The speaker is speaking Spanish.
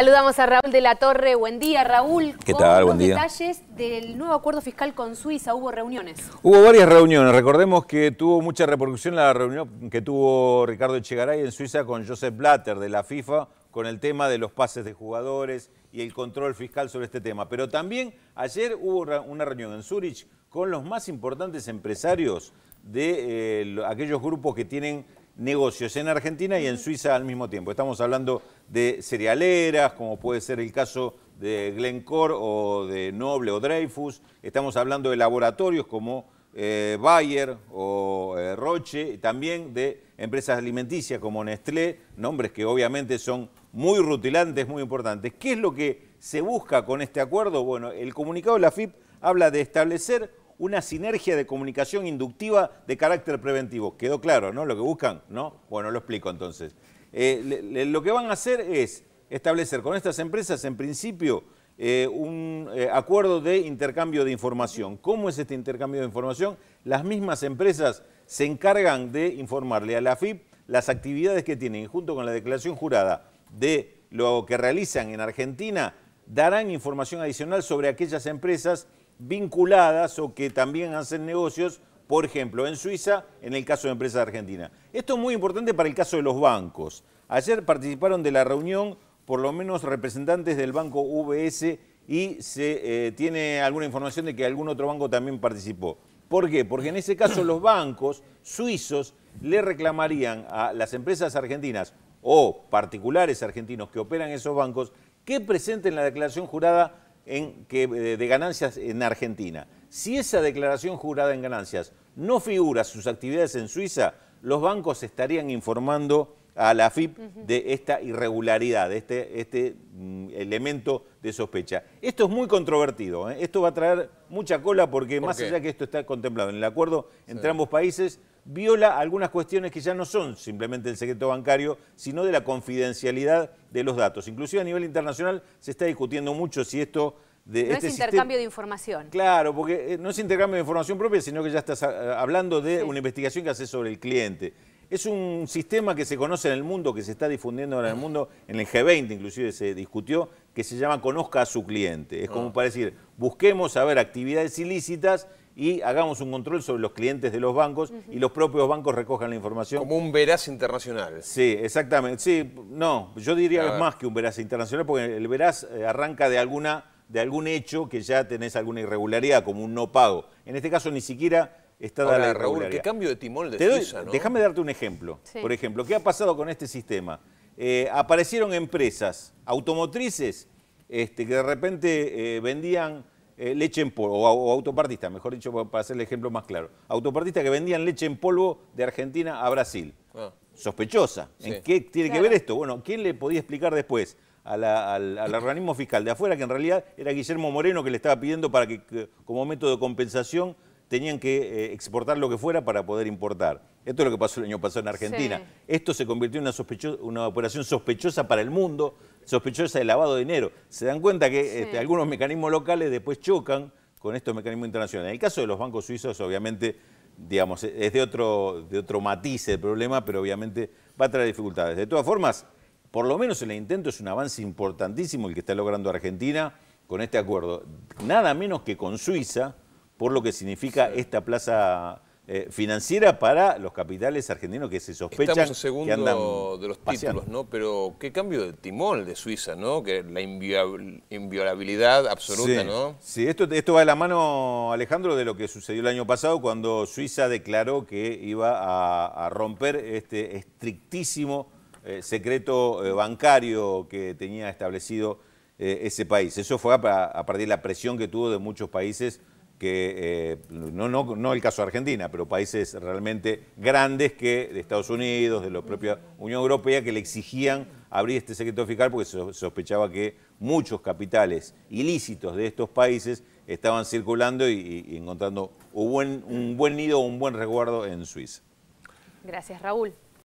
Saludamos a Raúl de la Torre. Buen día, Raúl. ¿Qué tal? Buen día. detalles del nuevo acuerdo fiscal con Suiza. Hubo reuniones. Hubo varias reuniones. Recordemos que tuvo mucha repercusión la reunión que tuvo Ricardo Echegaray en Suiza con Joseph Blatter de la FIFA con el tema de los pases de jugadores y el control fiscal sobre este tema. Pero también ayer hubo una reunión en Zurich con los más importantes empresarios de eh, aquellos grupos que tienen negocios en Argentina y en Suiza al mismo tiempo. Estamos hablando de cerealeras, como puede ser el caso de Glencore o de Noble o Dreyfus. Estamos hablando de laboratorios como eh, Bayer o eh, Roche, también de empresas alimenticias como Nestlé, nombres que obviamente son muy rutilantes, muy importantes. ¿Qué es lo que se busca con este acuerdo? Bueno, el comunicado de la FIP habla de establecer una sinergia de comunicación inductiva de carácter preventivo. ¿Quedó claro, no? Lo que buscan, ¿no? Bueno, lo explico entonces. Eh, lo que van a hacer es establecer con estas empresas, en principio, eh, un eh, acuerdo de intercambio de información. ¿Cómo es este intercambio de información? Las mismas empresas se encargan de informarle a la AFIP las actividades que tienen, junto con la declaración jurada de lo que realizan en Argentina, darán información adicional sobre aquellas empresas vinculadas o que también hacen negocios, por ejemplo, en Suiza, en el caso de empresas argentinas. Esto es muy importante para el caso de los bancos. Ayer participaron de la reunión por lo menos representantes del banco VS y se eh, tiene alguna información de que algún otro banco también participó. ¿Por qué? Porque en ese caso los bancos suizos le reclamarían a las empresas argentinas o particulares argentinos que operan esos bancos que presenten la declaración jurada que, eh, de ganancias en Argentina. Si esa declaración jurada en ganancias no figura sus actividades en Suiza, los bancos estarían informando a la AFIP de esta irregularidad, de este, este mm, elemento de sospecha. Esto es muy controvertido, ¿eh? esto va a traer mucha cola porque más allá que esto está contemplado en el acuerdo entre ambos países, viola algunas cuestiones que ya no son simplemente el secreto bancario, sino de la confidencialidad de los datos. Inclusive a nivel internacional se está discutiendo mucho si esto... De no este es intercambio de información. Claro, porque eh, no es intercambio de información propia, sino que ya estás ah, hablando de una investigación que haces sobre el cliente. Es un sistema que se conoce en el mundo, que se está difundiendo ahora en el mundo, en el G20 inclusive se discutió, que se llama Conozca a su cliente. Es como ah. para decir, busquemos, saber actividades ilícitas y hagamos un control sobre los clientes de los bancos y los propios bancos recojan la información. Como un veraz internacional. Sí, exactamente. Sí, no, yo diría es más que un veraz internacional porque el veraz eh, arranca de alguna de algún hecho que ya tenés alguna irregularidad, como un no pago. En este caso ni siquiera está la Raúl, qué cambio de timón de Déjame darte un ejemplo. Por ejemplo, ¿qué ha pasado con este sistema? Eh, aparecieron empresas automotrices este, que de repente eh, vendían eh, leche en polvo, o, o mejor dicho, para hacer el ejemplo más claro. Autopartistas que vendían leche en polvo de Argentina a Brasil. Ah. Sospechosa. ¿En qué tiene que ver esto? Bueno, ¿quién le podía explicar después? al, organismo fiscal de afuera, que en realidad era Guillermo Moreno que le estaba pidiendo para que como método de compensación tenían que eh, exportar lo que fuera para poder importar. Esto es lo que pasó el año pasado en Argentina. Esto se convirtió en una, operación sospechosa para el mundo, sospechosa de lavado de dinero. Se dan cuenta que este, algunos mecanismos locales después chocan con estos mecanismos internacionales. En el caso de los bancos suizos, obviamente, digamos, e-, es de otro, de otro matiz el problema, pero obviamente va a traer dificultades. De todas formas, por lo menos el intento es un avance importantísimo el que está logrando Argentina con este acuerdo. Nada menos que con Suiza, por lo que significa esta plaza eh, financiera para los capitales argentinos que se sospechan Estamos segundo que andan de los títulos, ¿no? Pero qué cambio de timón de Suiza, ¿no? Que la inviolabilidad absoluta, ¿no? Sí, esto, esto va de la mano, Alejandro, de lo que sucedió el año pasado cuando Suiza declaró que iba a, romper este estrictísimo eh, secreto eh, bancario que tenía establecido ese país. Eso fue a, a partir de la presión que tuvo de muchos países que, eh, no, no, no, el caso de Argentina, pero países realmente grandes que de Estados Unidos, de la propia Unión Europea, que le exigían abrir este secreto fiscal porque se sospechaba que muchos capitales ilícitos de estos países estaban circulando y, encontrando un buen, un buen nido o un buen resguardo en Suiza. Gracias, Raúl.